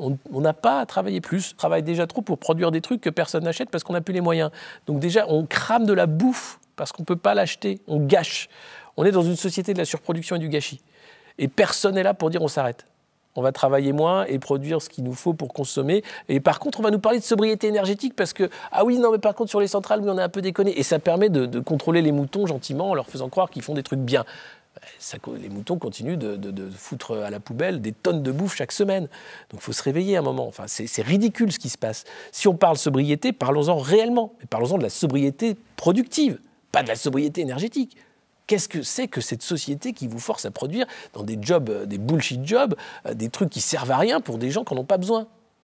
on n'a pas à travailler plus, on travaille déjà trop pour produire des trucs que personne n'achète parce qu'on n'a plus les moyens. Donc déjà, on crame de la bouffe parce qu'on ne peut pas l'acheter, on gâche. On est dans une société de la surproduction et du gâchis. Et personne n'est là pour dire on s'arrête. On va travailler moins et produire ce qu'il nous faut pour consommer. Et par contre, on va nous parler de sobriété énergétique parce que, ah oui, non, mais par contre, sur les centrales, on est un peu déconné. Et ça permet de contrôler les moutons gentiment en leur faisant croire qu'ils font des trucs bien les moutons continuent de, foutre à la poubelle des tonnes de bouffe chaque semaine. Donc il faut se réveiller un moment. Enfin, c'est ridicule ce qui se passe. Si on parle sobriété, parlons-en réellement. parlons-en de la sobriété productive, pas de la sobriété énergétique. Qu'est-ce que c'est que cette société qui vous force à produire dans des jobs, euh, des bullshit jobs, euh, des trucs qui servent à rien pour des gens qui n'en ont pas besoin